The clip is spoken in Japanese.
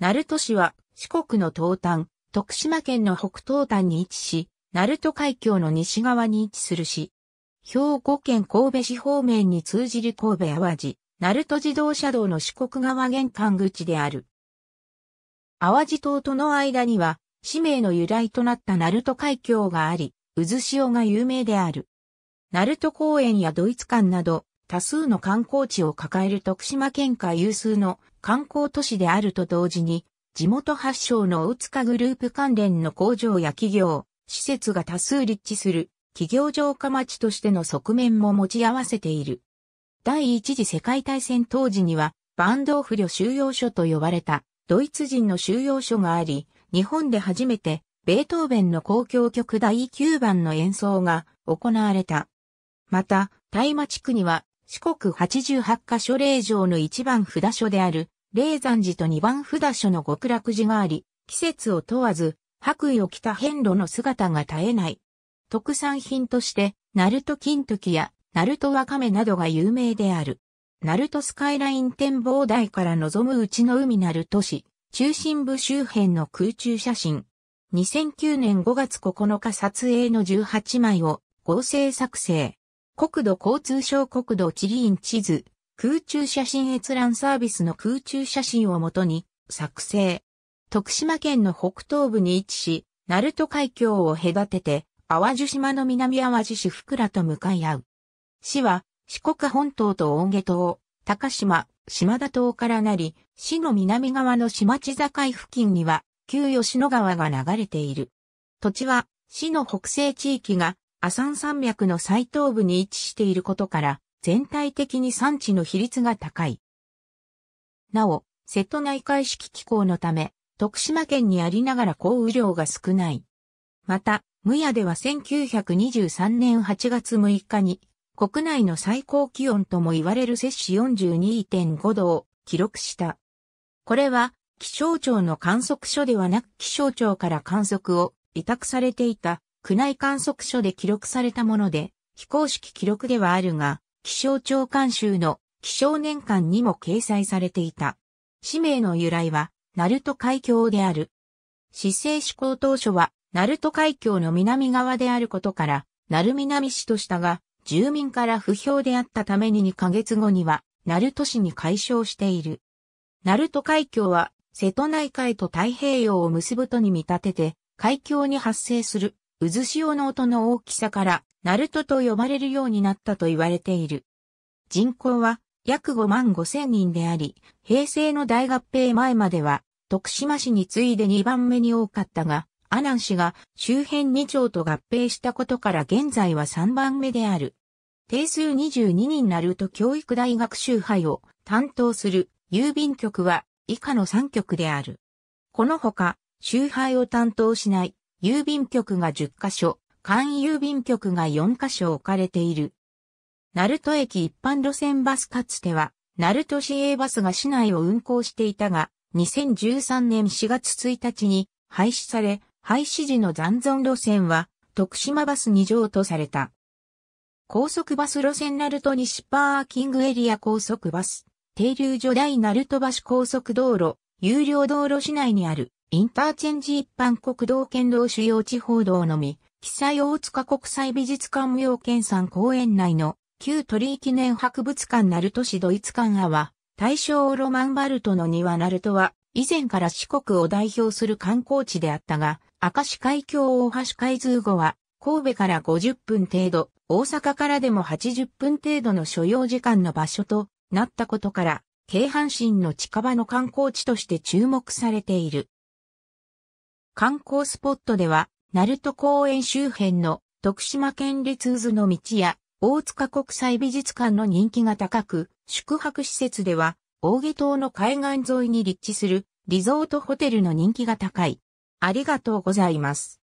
鳴門市は四国の東端、徳島県の北東端に位置し、鳴門海峡の西側に位置する市。兵庫県神戸市方面に通じる神戸淡路、鳴門自動車道の四国側玄関口である。淡路島との間には、市名の由来となった鳴門海峡があり、渦潮が有名である。鳴門公園やドイツ館など、多数の観光地を抱える徳島県下有数の観光都市であると同時に、地元発祥の大塚グループ関連の工場や企業、施設が多数立地する企業城下町としての側面も持ち合わせている。第一次世界大戦当時には、バンドーフ旅収容所と呼ばれたドイツ人の収容所があり、日本で初めてベートーベンの公共曲第9番の演奏が行われた。また、大麻地区には四国八十八箇所霊場の一番札所である、霊山寺と二番札所の極楽寺があり、季節を問わず、白衣を着た遍路の姿が絶えない。特産品として、ナルト金時や、ナルトワカメなどが有名である。ナルトスカイライン展望台から望むうちの海ナルト市、中心部周辺の空中写真。2009年5月9日撮影の18枚を合成作成。国土交通省国土地理院地図、空中写真閲覧サービスの空中写真をもとに作成。徳島県の北東部に位置し、鳴門海峡を隔てて、淡路島の南淡路市福良と向かい合う。市は、四国本島と大下島、高島、島田島からなり、市の南側の島地境付近には、旧吉野川が流れている。土地は、市の北西地域がアサン山脈の最東部に位置していることから、全体的に産地の比率が高い。なお、瀬戸内海式気候のため、徳島県にありながら降雨量が少ない。また、無野では1923年8月6日に、国内の最高気温とも言われる摂氏42.5度を記録した。これは、気象庁の観測所ではなく気象庁から観測を委託されていた区内観測所で記録されたもので、非公式記録ではあるが、気象庁監修の気象年間にも掲載されていた。氏名の由来は、鳴門海峡である。市政施行当初は、鳴門海峡の南側であることから、鳴南市としたが、住民から不評であったために2ヶ月後には、鳴門市に解消している。鳴門海峡は、瀬戸内海と太平洋を結ぶとに見立てて、海峡に発生する渦潮の音の大きさから、ナルトと呼ばれるようになったと言われている。人口は約5万5千人であり、平成の大合併前までは、徳島市に次いで2番目に多かったが、阿南市が周辺2町と合併したことから現在は3番目である。定数22人ナルト教育大学周配を担当する郵便局は以下の3局である。このほか、周配を担当しない郵便局が10カ所、簡易郵便局が4カ所置かれている。鳴門駅一般路線バスかつては、鳴門市営バスが市内を運行していたが、2013年4月1日に廃止され、廃止時の残存路線は、徳島バス2乗とされた。高速バス路線ナルト西パーキングエリア高速バス、停留所大ナルト橋高速道路、有料道路市内にあるインターチェンジ一般国道県道主要地方道のみ、記載大塚国際美術館無用県山公園内の旧鳥居記念博物館ナルト市ドイツ館アは、大正ロマンバルトの庭ナルトは、以前から四国を代表する観光地であったが、明石海峡大橋開通後は、神戸から50分程度、大阪からでも80分程度の所要時間の場所となったことから、京阪神の近場の観光地として注目されている。観光スポットでは、鳴門公園周辺の徳島県立渦の道や大塚国際美術館の人気が高く、宿泊施設では、大下島の海岸沿いに立地するリゾートホテルの人気が高い。ありがとうございます。